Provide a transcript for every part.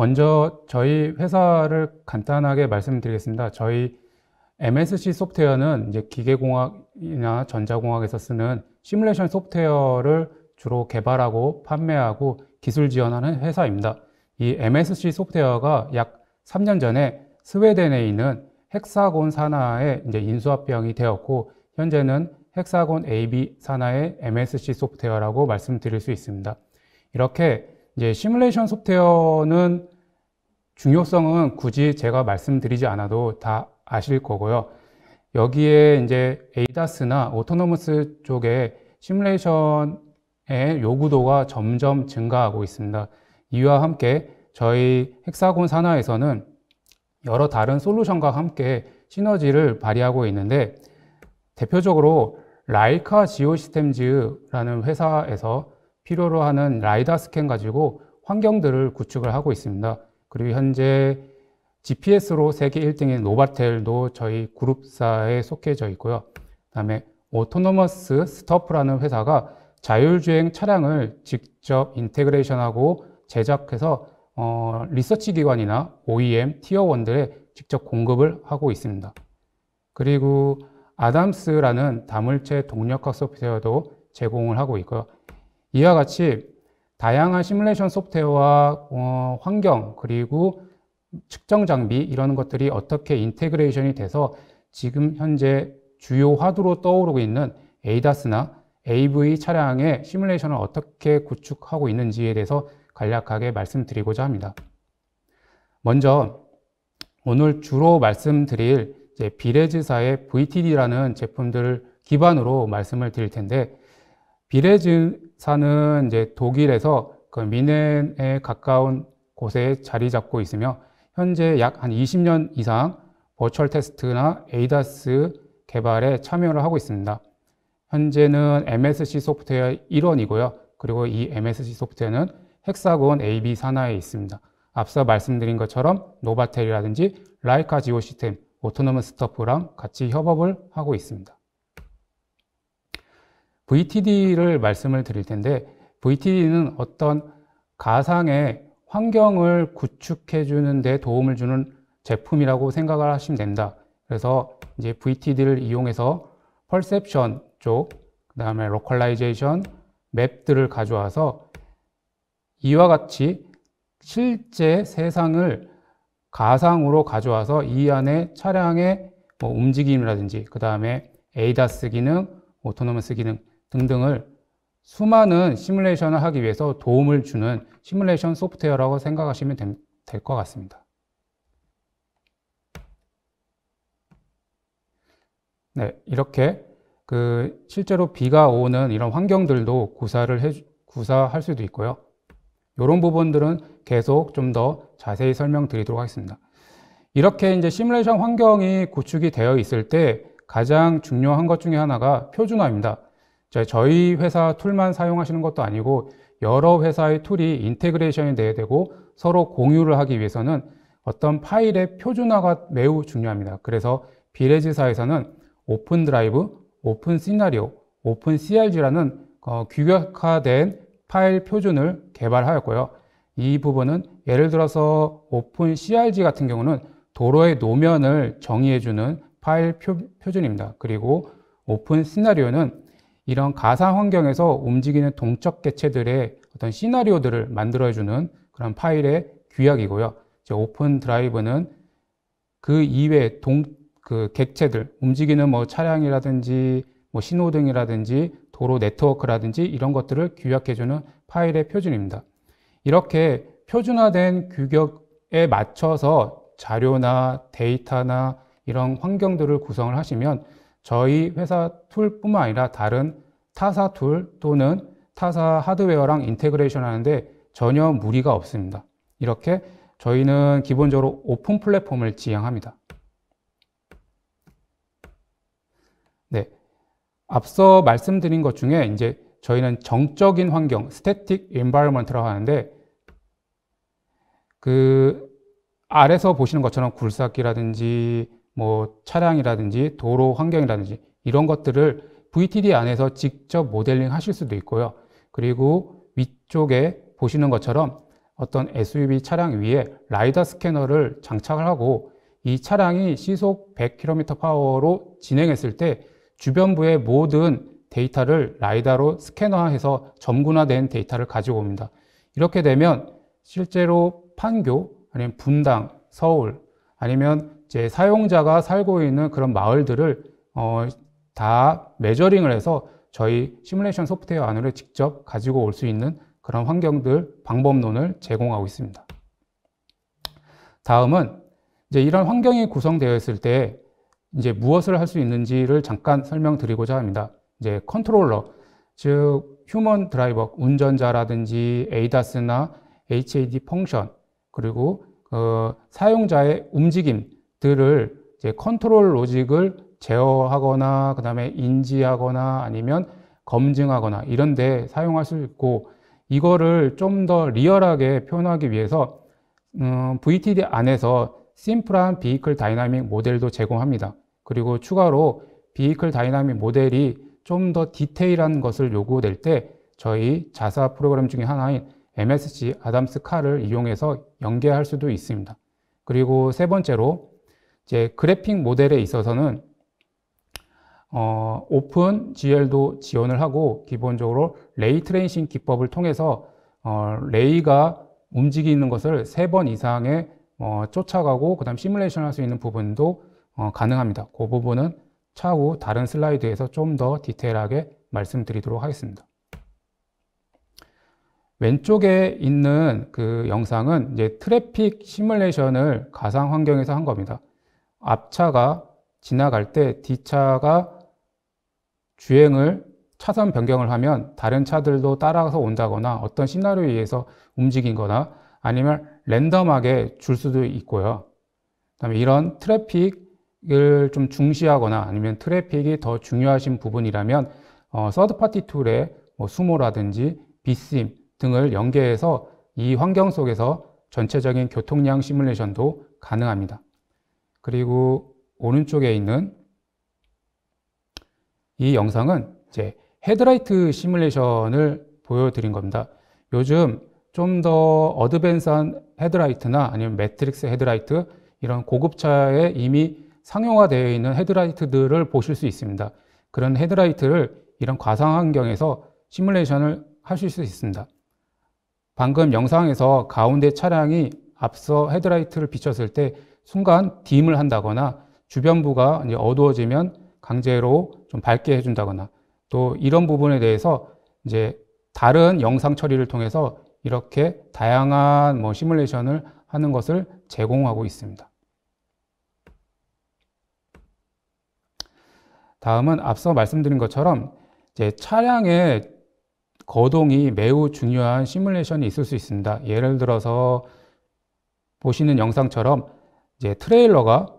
먼저 저희 회사를 간단하게 말씀드리겠습니다. 저희 MSC 소프트웨어는 이제 기계공학이나 전자공학에서 쓰는 시뮬레이션 소프트웨어를 주로 개발하고 판매하고 기술 지원하는 회사입니다. 이 MSC 소프트웨어가 약 3년 전에 스웨덴에 있는 헥사곤 산하에 이제 인수합병이 되었고 현재는 헥사곤 AB 산하의 MSC 소프트웨어라고 말씀드릴 수 있습니다. 이렇게 이제 시뮬레이션 소프트웨어는 중요성은 굳이 제가 말씀드리지 않아도 다 아실 거고요. 여기에 이제 에이다스나 오토노무스 쪽에 시뮬레이션의 요구도가 점점 증가하고 있습니다. 이와 함께 저희 헥사곤 산하에서는 여러 다른 솔루션과 함께 시너지를 발휘하고 있는데 대표적으로 라이카 지오 시스템즈라는 회사에서 필요로 하는 라이다 스캔 가지고 환경들을 구축을 하고 있습니다. 그리고 현재 GPS로 세계 1등인 노바텔도 저희 그룹사에 속해져 있고요. 그다음에 오토노머스 스토프라는 회사가 자율주행 차량을 직접 인테그레이션하고 제작해서 어, 리서치 기관이나 OEM 티어원들에 직접 공급을 하고 있습니다. 그리고 아담스라는 다물체 동력학 소프트웨어도 제공을 하고 있고요. 이와 같이 다양한 시뮬레이션 소프트웨어와 어, 환경 그리고 측정 장비 이런 것들이 어떻게 인테그레이션이 돼서 지금 현재 주요 화두로 떠오르고 있는 ADAS나 AV 차량의 시뮬레이션을 어떻게 구축하고 있는지에 대해서 간략하게 말씀드리고자 합니다. 먼저 오늘 주로 말씀드릴 비레즈사의 VTD라는 제품들을 기반으로 말씀을 드릴 텐데 비레즈 사는 이제 독일에서 그 미넨에 가까운 곳에 자리 잡고 있으며 현재 약 한 20년 이상 버추얼 테스트나 에이다스 개발에 참여를 하고 있습니다. 현재는 MSC 소프트웨어 1원이고요. 그리고 이 MSC 소프트웨어는 헥사곤 AB 산하에 있습니다. 앞서 말씀드린 것처럼 노바텔이라든지 라이카 지오 시스템, 오토노먼 스토프랑 같이 협업을 하고 있습니다. VTD를 말씀을 드릴 텐데 VTD는 어떤 가상의 환경을 구축해 주는 데 도움을 주는 제품이라고 생각을 하시면 됩니다. 그래서 이제 VTD를 이용해서 퍼셉션 쪽, 그다음에 로컬라이제이션, 맵들을 가져와서 이와 같이 실제 세상을 가상으로 가져와서 이 안에 차량의 뭐 움직임이라든지 그 다음에 ADAS 기능, 오토노먼스 뭐 기능 등등을 수많은 시뮬레이션을 하기 위해서 도움을 주는 시뮬레이션 소프트웨어라고 생각하시면 될 것 같습니다. 네, 이렇게 그 실제로 비가 오는 이런 환경들도 구사를 해, 구사할 수도 있고요. 이런 부분들은 계속 좀 더 자세히 설명드리도록 하겠습니다. 이렇게 이제 시뮬레이션 환경이 구축이 되어 있을 때 가장 중요한 것 중에 하나가 표준화입니다. 저희 회사 툴만 사용하시는 것도 아니고 여러 회사의 툴이 인테그레이션이 돼야 되고 서로 공유를 하기 위해서는 어떤 파일의 표준화가 매우 중요합니다. 그래서 비례지사에서는 오픈 드라이브, 오픈 시나리오, 오픈 CRG라는 어, 규격화된 파일 표준을 개발하였고요. 이 부분은 예를 들어서 오픈 CRG 같은 경우는 도로의 노면을 정의해주는 파일 표, 준입니다 그리고 오픈 시나리오는 이런 가상 환경에서 움직이는 동적 개체들의 어떤 시나리오들을 만들어주는 그런 파일의 규약이고요. 이제 오픈 드라이브는 그 이외 동, 그 객체들, 움직이는 뭐 차량이라든지 뭐 신호등이라든지 도로 네트워크라든지 이런 것들을 규약해주는 파일의 표준입니다. 이렇게 표준화된 규격에 맞춰서 자료나 데이터나 이런 환경들을 구성을 하시면 저희 회사 툴뿐만 아니라 다른 타사 툴 또는 타사 하드웨어랑 인테그레이션 하는데 전혀 무리가 없습니다. 이렇게 저희는 기본적으로 오픈 플랫폼을 지향합니다. 네. 앞서 말씀드린 것 중에 이제 저희는 정적인 환경, static environment라고 하는데 그 아래서 보시는 것처럼 굴삭기라든지 뭐 차량이라든지 도로 환경이라든지 이런 것들을 VTD 안에서 직접 모델링 하실 수도 있고요. 그리고 위쪽에 보시는 것처럼 어떤 SUV 차량 위에 라이다 스캐너를 장착을 하고 이 차량이 시속 1 0 0 k m 파워로 진행했을 때 주변부의 모든 데이터를 라이다로 스캐너해서 점분화된 데이터를 가지고 옵니다. 이렇게 되면 실제로 판교 아니면 분당, 서울 아니면 이제 사용자가 살고 있는 그런 마을들을 어, 다 메저링을 해서 저희 시뮬레이션 소프트웨어 안으로 직접 가지고 올 수 있는 그런 환경들 방법론을 제공하고 있습니다. 다음은 이제 이런 환경이 구성되어 있을 때 이제 무엇을 할 수 있는지를 잠깐 설명드리고자 합니다. 이제 컨트롤러, 즉 휴먼 드라이버, 운전자라든지 ADAS나 HAD 펑션, 그리고 그 사용자의 움직임, 들을 이제 컨트롤 로직을 제어하거나 그다음에 인지하거나 아니면 검증하거나 이런 데 사용할 수 있고 이거를 좀 더 리얼하게 표현하기 위해서 음, VTD 안에서 심플한 비이클 다이나믹 모델도 제공합니다. 그리고 추가로 비이클 다이나믹 모델이 좀 더 디테일한 것을 요구될 때 저희 자사 프로그램 중에 하나인 MSG 아담스 카를 이용해서 연계할 수도 있습니다. 그리고 세 번째로 이제 그래픽 모델에 있어서는 어, 오픈 GL도 지원을 하고 기본적으로 레이 트레이싱 기법을 통해서 어, 레이가 움직이는 것을 세 번 이상의 어, 쫓아가고 그다음 시뮬레이션 할 수 있는 부분도 어, 가능합니다. 그 부분은 차후 다른 슬라이드에서 좀 더 디테일하게 말씀드리도록 하겠습니다. 왼쪽에 있는 그 영상은 이제 트래픽 시뮬레이션을 가상 환경에서 한 겁니다. 앞차가 지나갈 때 뒤차가 주행을 차선 변경을 하면 다른 차들도 따라서 온다거나 어떤 시나리오에 의해서 움직인 거나 아니면 랜덤하게 줄 수도 있고요. 그다음에 이런 트래픽을 좀 중시하거나 아니면 트래픽이 더 중요하신 부분이라면 어, 서드파티 툴의 뭐 수모라든지 비심 등을 연계해서 이 환경 속에서 전체적인 교통량 시뮬레이션도 가능합니다. 그리고 오른쪽에 있는 이 영상은 이제 헤드라이트 시뮬레이션을 보여드린 겁니다. 요즘 좀 더 어드밴스한 헤드라이트나 아니면 매트릭스 헤드라이트 이런 고급차에 이미 상용화되어 있는 헤드라이트들을 보실 수 있습니다. 그런 헤드라이트를 이런 과상 환경에서 시뮬레이션을 하실 수 있습니다. 방금 영상에서 가운데 차량이 앞서 헤드라이트를 비췄을 때 순간 딤을 한다거나 주변부가 이제 어두워지면 강제로 좀 밝게 해준다거나 또 이런 부분에 대해서 이제 다른 영상 처리를 통해서 이렇게 다양한 뭐 시뮬레이션을 하는 것을 제공하고 있습니다. 다음은 앞서 말씀드린 것처럼 이제 차량의 거동이 매우 중요한 시뮬레이션이 있을 수 있습니다. 예를 들어서 보시는 영상처럼 이제 트레일러가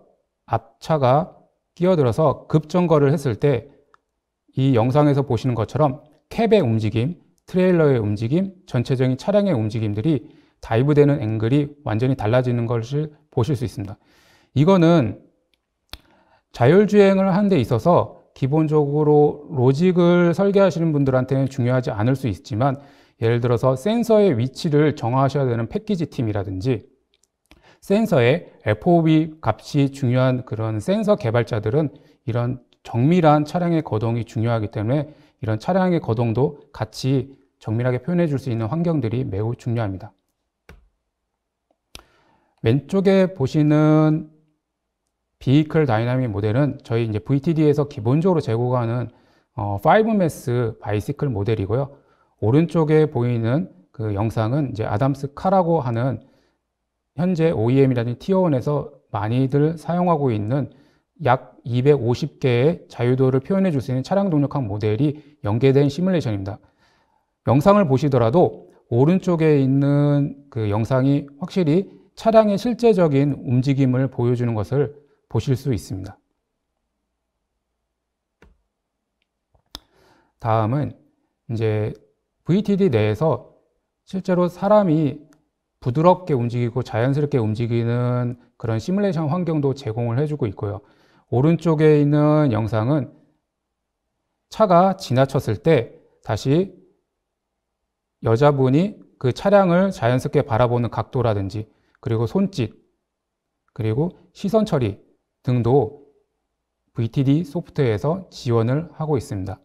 앞차가 끼어들어서 급정거를 했을 때 이 영상에서 보시는 것처럼 캡의 움직임, 트레일러의 움직임, 전체적인 차량의 움직임들이 다이브되는 앵글이 완전히 달라지는 것을 보실 수 있습니다. 이거는 자율주행을 하는 데 있어서 기본적으로 로직을 설계하시는 분들한테는 중요하지 않을 수 있지만 예를 들어서 센서의 위치를 정하셔야 되는 패키지 팀이라든지 센서의 FOV 값이 중요한 그런 센서 개발자들은 이런 정밀한 차량의 거동이 중요하기 때문에 이런 차량의 거동도 같이 정밀하게 표현해 줄 수 있는 환경들이 매우 중요합니다. 왼쪽에 보시는 비이클 다이나믹 모델은 저희 이제 VTD에서 기본적으로 제공하는 어, 5 m s 바이시클 모델이고요. 오른쪽에 보이는 그 영상은 이제 아담스 카라고 하는 현재 OEM이라든지 티어원에서 많이들 사용하고 있는 약 250개의 자유도를 표현해 줄 수 있는 차량 동력학 모델이 연계된 시뮬레이션입니다. 영상을 보시더라도 오른쪽에 있는 그 영상이 확실히 차량의 실제적인 움직임을 보여주는 것을 보실 수 있습니다. 다음은 이제 VTD 내에서 실제로 사람이 부드럽게 움직이고 자연스럽게 움직이는 그런 시뮬레이션 환경도 제공을 해주고 있고요. 오른쪽에 있는 영상은 차가 지나쳤을 때 다시 여자분이 그 차량을 자연스럽게 바라보는 각도라든지 그리고 손짓 그리고 시선 처리 등도 VTD 소프트웨어에서 지원을 하고 있습니다.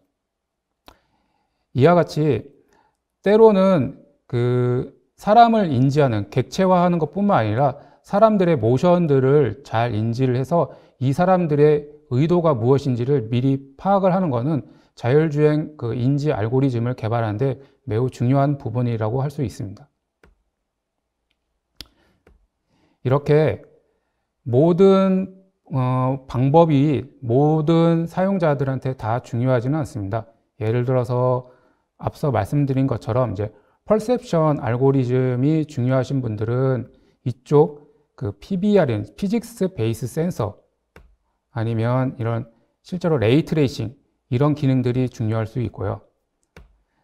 이와 같이 때로는 그 사람을 인지하는, 객체화하는 것뿐만 아니라 사람들의 모션들을 잘 인지를 해서 이 사람들의 의도가 무엇인지를 미리 파악을 하는 것은 자율주행 그 인지 알고리즘을 개발하는데 매우 중요한 부분이라고 할 수 있습니다. 이렇게 모든 어, 방법이 모든 사용자들한테 다 중요하지는 않습니다. 예를 들어서 앞서 말씀드린 것처럼 이제 펄셉션 알고리즘이 중요하신 분들은 이쪽 그 PBR인 피직스 베이스 센서 아니면 이런 실제로 레이트레이싱 이런 기능들이 중요할 수 있고요.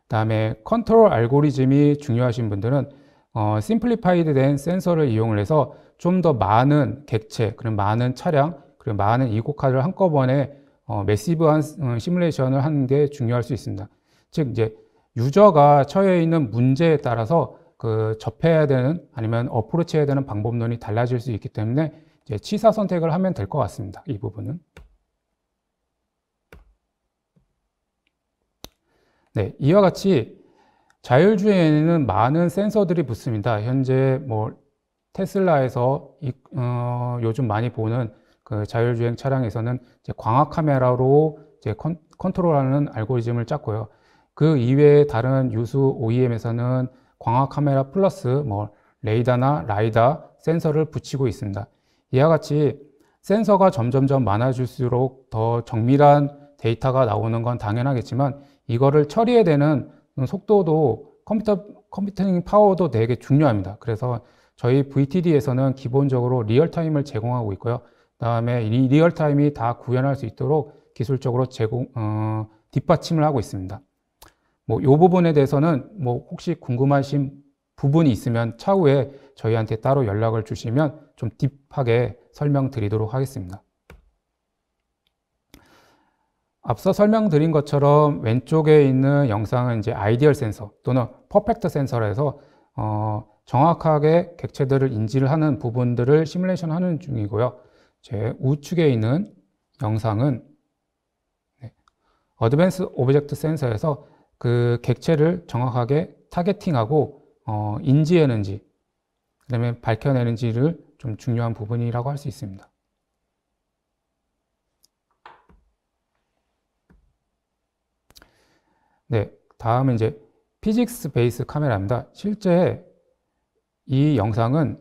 다음에 컨트롤 알고리즘이 중요하신 분들은 어, 심플리파이드 된 센서를 이용을 해서 좀 더 많은 객체, 그리고 많은 차량, 그리고 많은 이고카를 한꺼번에 어, 매시브한 시뮬레이션을 어, 하는 게 중요할 수 있습니다. 즉 이제 유저가 처해 있는 문제에 따라서 그 접해야 되는 아니면 어프로치해야 되는 방법론이 달라질 수 있기 때문에 이제 취사 선택을 하면 될 것 같습니다. 이 부분은. 네, 이와 같이 자율주행에는 많은 센서들이 붙습니다. 현재 뭐 테슬라에서 이, 어, 요즘 많이 보는 그 자율주행 차량에서는 광학 카메라로 컨, 컨트롤하는 알고리즘을 짰고요. 그 이외에 다른 유수 OEM에서는 광학 카메라 플러스 뭐 레이더나 라이다 센서를 붙이고 있습니다. 이와 같이 센서가 점점점 많아질수록 더 정밀한 데이터가 나오는 건 당연하겠지만 이거를 처리해야 되는 속도도 컴퓨터 컴퓨터링 파워도 되게 중요합니다. 그래서 저희 VTD에서는 기본적으로 리얼타임을 제공하고 있고요. 그다음에 이 리얼타임이 다 구현할 수 있도록 기술적으로 제공 어, 뒷받침을 하고 있습니다. 뭐이 부분에 대해서는 뭐 혹시 궁금하신 부분이 있으면 차후에 저희한테 따로 연락을 주시면 좀 딥하게 설명드리도록 하겠습니다. 앞서 설명드린 것처럼 왼쪽에 있는 영상은 이제 아이디얼 센서 또는 퍼펙트 센서라서 해 어, 정확하게 객체들을 인지를 하는 부분들을 시뮬레이션 하는 중이고요. 제 우측에 있는 영상은 네, 어드밴스 오브젝트 센서에서 그 객체를 정확하게 타겟팅하고 어, 인지하는지 그다음에 밝혀내는지를 좀 중요한 부분이라고 할 수 있습니다. 네, 다음은 이제 피직스 베이스 카메라입니다. 실제 이 영상은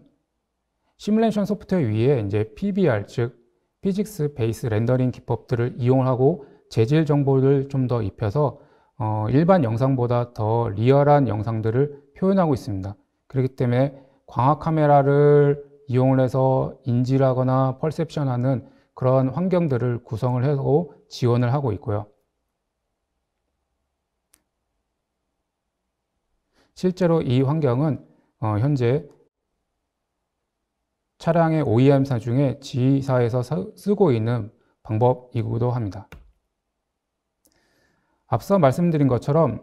시뮬레이션 소프트웨어 위에 이제 PBR 즉 피직스 베이스 렌더링 기법들을 이용하고 재질 정보를 좀 더 입혀서 어, 일반 영상보다 더 리얼한 영상들을 표현하고 있습니다. 그렇기 때문에 광학 카메라를 이용을 해서 인지하거나 펄셉션하는 그런 환경들을 구성을 해서 지원을 하고 있고요. 실제로 이 환경은 어, 현재 차량의 OEM사 중에 G사에서 쓰고 있는 방법이기도 합니다. 앞서 말씀드린 것처럼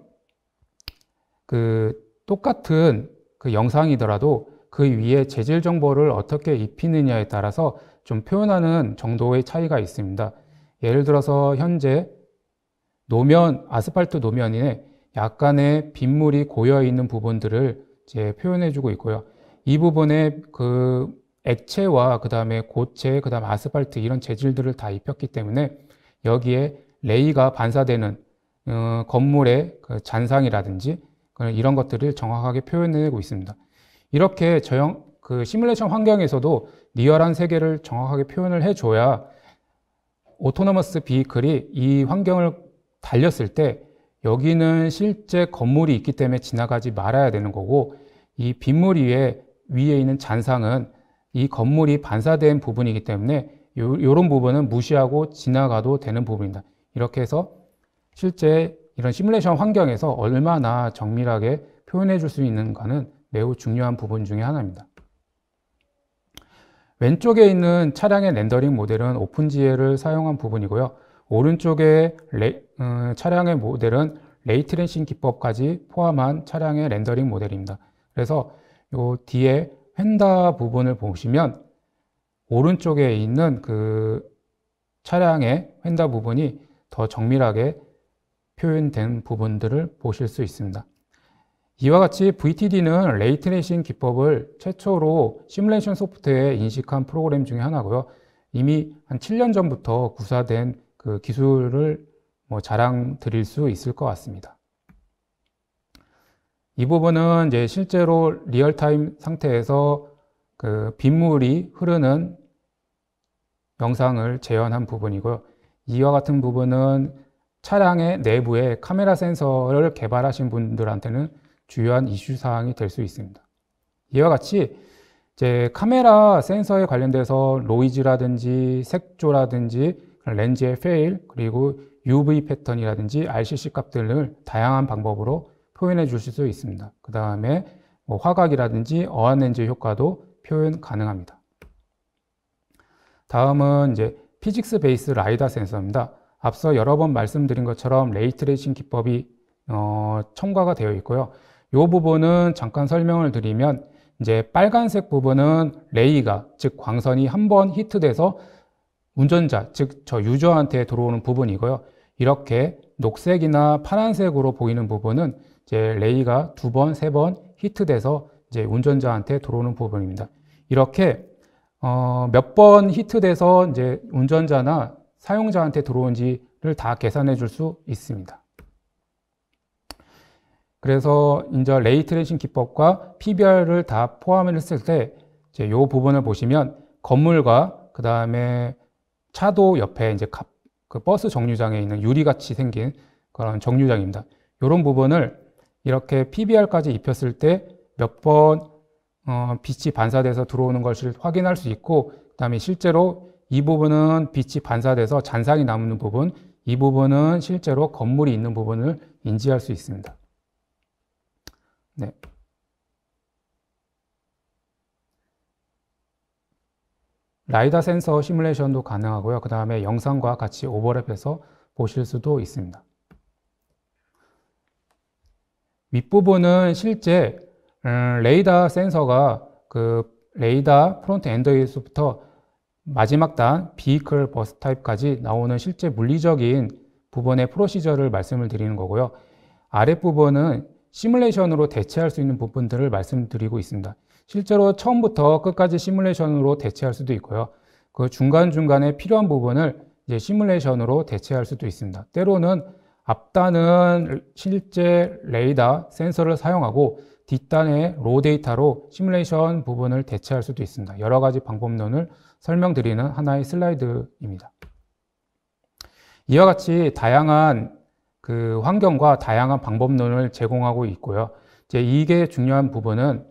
그 똑같은 그 영상이더라도 그 위에 재질 정보를 어떻게 입히느냐에 따라서 좀 표현하는 정도의 차이가 있습니다. 예를 들어서 현재 노면, 아스팔트 노면에 약간의 빗물이 고여 있는 부분들을 이제 표현해 주고 있고요. 이 부분에 그 액체와 그 다음에 고체, 그 다음 아스팔트 이런 재질들을 다 입혔기 때문에 여기에 레이가 반사되는 어, 건물의 그 잔상이라든지 이런 것들을 정확하게 표현해내고 있습니다. 이렇게 저형 그 시뮬레이션 환경에서도 리얼한 세계를 정확하게 표현을 해줘야 오토노머스 비클이 이이 환경을 달렸을 때 여기는 실제 건물이 있기 때문에 지나가지 말아야 되는 거고 이 빗물 위에 위에 있는 잔상은 이 건물이 반사된 부분이기 때문에 이런 부분은 무시하고 지나가도 되는 부분입니다. 이렇게 해서 실제 이런 시뮬레이션 환경에서 얼마나 정밀하게 표현해 줄 수 있는가는 매우 중요한 부분 중의 하나입니다. 왼쪽에 있는 차량의 렌더링 모델은 오픈GL을 사용한 부분이고요. 오른쪽에 음, 차량의 모델은 레이트랜싱 기법까지 포함한 차량의 렌더링 모델입니다. 그래서 요 뒤에 휀다 부분을 보시면 오른쪽에 있는 그 차량의 휀다 부분이 더 정밀하게 표현된 부분들을 보실 수 있습니다. 이와 같이 VTD는 레이트레이싱 기법을 최초로 시뮬레이션 소프트에 인식한 프로그램 중의 하나고요. 이미 한 7년 전부터 구사된 그 기술을 뭐 자랑 드릴 수 있을 것 같습니다. 이 부분은 이제 실제로 리얼타임 상태에서 그 빗물이 흐르는 영상을 재현한 부분이고요. 이와 같은 부분은 차량의 내부에 카메라 센서를 개발하신 분들한테는 주요한 이슈 사항이 될 수 있습니다. 이와 같이 이제 카메라 센서에 관련돼서 노이즈라든지 색조라든지 렌즈의 페일 그리고 UV 패턴이라든지 RCC 값 등을 다양한 방법으로 표현해 주실 수 있습니다. 그 다음에 뭐 화각이라든지 어안 렌즈 효과도 표현 가능합니다. 다음은 이제 피직스 베이스 라이다 센서입니다. 앞서 여러 번 말씀드린 것처럼 레이트레이싱 기법이 어, 첨가가 되어 있고요. 이 부분은 잠깐 설명을 드리면 이제 빨간색 부분은 레이가 즉 광선이 한 번 히트돼서 운전자 즉 저 유저한테 들어오는 부분이고요. 이렇게 녹색이나 파란색으로 보이는 부분은 이제 레이가 두 번, 세 번 히트돼서 이제 운전자한테 들어오는 부분입니다. 이렇게 어, 몇 번 히트돼서 이제 운전자나 사용자한테 들어온지를 다 계산해 줄 수 있습니다. 그래서 이제 레이 트레이싱 기법과 PBR을 다 포함했을 때 이제 요 부분을 보시면 건물과 그 다음에 차도 옆에 이제 그 버스 정류장에 있는 유리같이 생긴 그런 정류장입니다. 이런 부분을 이렇게 PBR까지 입혔을 때 몇번 어, 빛이 반사돼서 들어오는 것을 확인할 수 있고 그 다음에 실제로 이 부분은 빛이 반사돼서 잔상이 남는 부분, 이 부분은 실제로 건물이 있는 부분을 인지할 수 있습니다. 네. 라이다 센서 시뮬레이션도 가능하고요. 그 다음에 영상과 같이 오버랩해서 보실 수도 있습니다. 윗부분은 실제 음, 레이다 센서가 그 레이다 프론트 엔더에서부터 마지막 단 비클 버스 타입까지 나오는 실제 물리적인 부분의 프로시저를 말씀을 드리는 거고요. 아랫부분은 시뮬레이션으로 대체할 수 있는 부분들을 말씀드리고 있습니다. 실제로 처음부터 끝까지 시뮬레이션으로 대체할 수도 있고요. 그 중간중간에 필요한 부분을 이제 시뮬레이션으로 대체할 수도 있습니다. 때로는 앞단은 실제 레이더 센서를 사용하고 뒷단의 로 데이터로 시뮬레이션 부분을 대체할 수도 있습니다. 여러 가지 방법론을 설명드리는 하나의 슬라이드입니다. 이와 같이 다양한 그 환경과 다양한 방법론을 제공하고 있고요. 이제 이게 중요한 부분은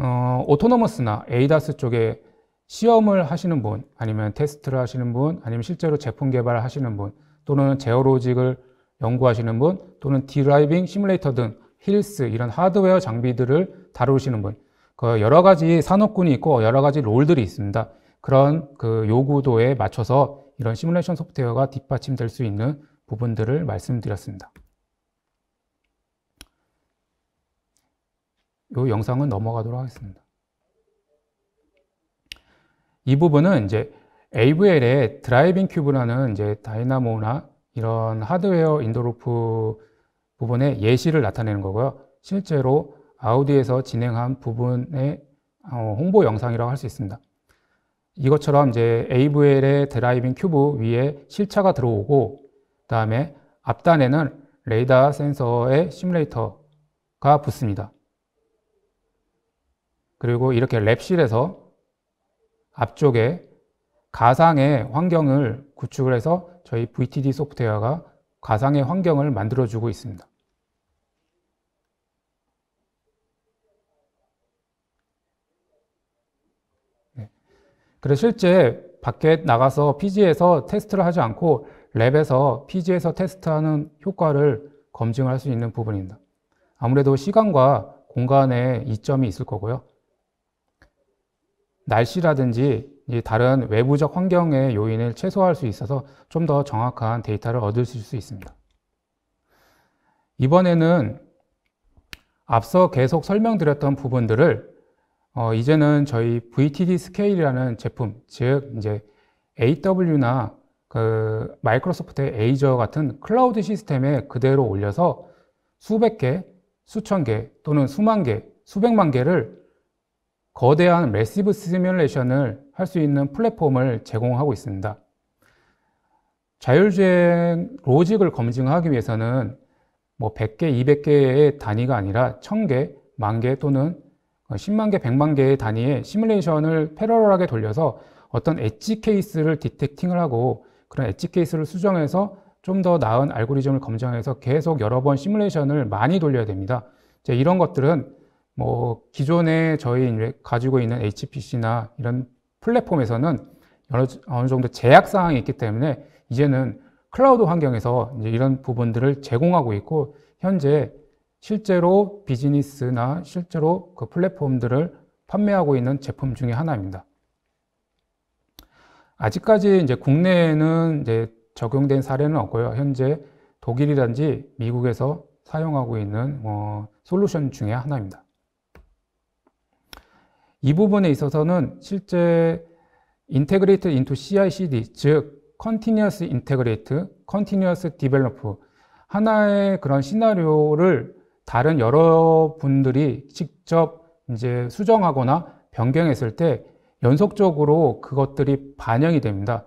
어, 오토노머스나 에이다스 쪽에 시험을 하시는 분, 아니면 테스트를 하시는 분, 아니면 실제로 제품 개발을 하시는 분, 또는 제어로직을 연구하시는 분 또는 디라이빙 시뮬레이터 등 힐스 이런 하드웨어 장비들을 다루시는 분그 여러 가지 산업군이 있고 여러 가지 롤들이 있습니다. 그런 그 요구도에 맞춰서 이런 시뮬레이션 소프트웨어가 뒷받침될 수 있는 부분들을 말씀드렸습니다. 이 영상은 넘어가도록 하겠습니다. 이 부분은 이제 AVL의 드라이빙 큐브라는 이제 다이나모나 이런 하드웨어 인도로프 부분의 예시를 나타내는 거고요. 실제로 아우디에서 진행한 부분의 어, 홍보 영상이라고 할 수 있습니다. 이것처럼 이제 AVL의 드라이빙 큐브 위에 실차가 들어오고 그 다음에 앞단에는 레이더 센서의 시뮬레이터가 붙습니다. 그리고 이렇게 랩실에서 앞쪽에 가상의 환경을 구축을 해서 저희 VTD 소프트웨어가 가상의 환경을 만들어주고 있습니다. 네. 그래서 실제 밖에 나가서 PG에서 테스트를 하지 않고 랩에서 PG에서 테스트하는 효과를 검증할 수 있는 부분입니다. 아무래도 시간과 공간에 이점이 있을 거고요. 날씨라든지 다른 외부적 환경의 요인을 최소화할 수 있어서 좀 더 정확한 데이터를 얻을 수 있습니다. 이번에는 앞서 계속 설명드렸던 부분들을 어, 이제는 저희 VTD 스케일이라는 제품, 즉 이제 AW나 그 마이크로소프트의 에이저 같은 클라우드 시스템에 그대로 올려서 수백 개, 수천 개 또는 수만 개, 수백만 개를 거대한 매시브 시뮬레이션을 할 수 있는 플랫폼을 제공하고 있습니다. 자율주행 로직을 검증하기 위해서는 뭐 100개, 200개의 단위가 아니라 1000개, 1 0 0 0개 또는 10만 개, 100만 개의 단위의 시뮬레이션을 패러럴하게 돌려서 어떤 엣지 케이스를 디텍팅을 하고 그런 엣지 케이스를 수정해서 좀 더 나은 알고리즘을 검증해서 계속 여러 번 시뮬레이션을 많이 돌려야 됩니다. 이런 것들은 뭐 기존에 저희 가지고 있는 HPC나 이런 플랫폼에서는 어느 정도 제약 사항이 있기 때문에 이제는 클라우드 환경에서 이런 부분들을 제공하고 있고 현재 실제로 비즈니스나 실제로 그 플랫폼들을 판매하고 있는 제품 중의 하나입니다. 아직까지 이제 국내에는 이제 적용된 사례는 없고요. 현재 독일이든지 미국에서 사용하고 있는 어, 솔루션 중의 하나입니다. 이 부분에 있어서는 실제 Integrate into CI/CD, 즉 Continuous Integrate, Continuous Develop 하나의 그런 시나리오를 다른 여러분들이 직접 이제 수정하거나 변경했을 때 연속적으로 그것들이 반영이 됩니다.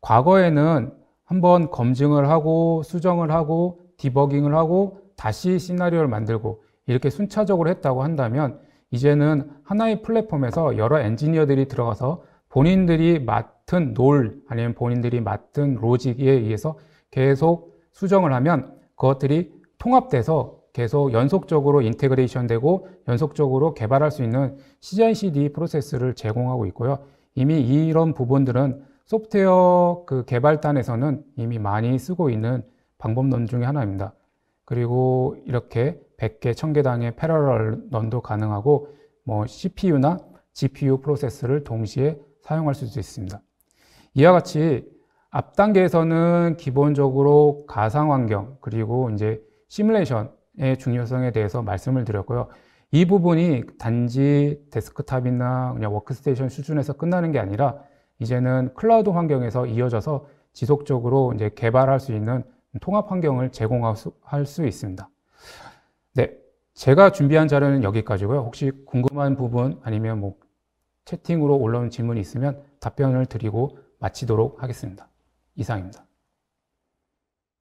과거에는 한번 검증을 하고 수정을 하고 디버깅을 하고 다시 시나리오를 만들고 이렇게 순차적으로 했다고 한다면 이제는 하나의 플랫폼에서 여러 엔지니어들이 들어가서 본인들이 맡은 놀 아니면 본인들이 맡은 로직에 의해서 계속 수정을 하면 그것들이 통합돼서 계속 연속적으로 인테그레이션 되고 연속적으로 개발할 수 있는 CI/CD 프로세스를 제공하고 있고요. 이미 이런 부분들은 소프트웨어 그 개발단에서는 이미 많이 쓰고 있는 방법론 중의 하나입니다. 그리고 이렇게 100개, 1000개당의 패러럴 런도 가능하고 뭐 CPU나 GPU 프로세스를 동시에 사용할 수도 있습니다. 이와 같이 앞 단계에서는 기본적으로 가상 환경 그리고 이제 시뮬레이션의 중요성에 대해서 말씀을 드렸고요. 이 부분이 단지 데스크탑이나 그냥 워크스테이션 수준에서 끝나는 게 아니라 이제는 클라우드 환경에서 이어져서 지속적으로 이제 개발할 수 있는 통합 환경을 제공할 수, 수 있습니다. 네. 제가 준비한 자료는 여기까지고요. 혹시 궁금한 부분 아니면 뭐 채팅으로 올라온 질문이 있으면 답변을 드리고 마치도록 하겠습니다. 이상입니다.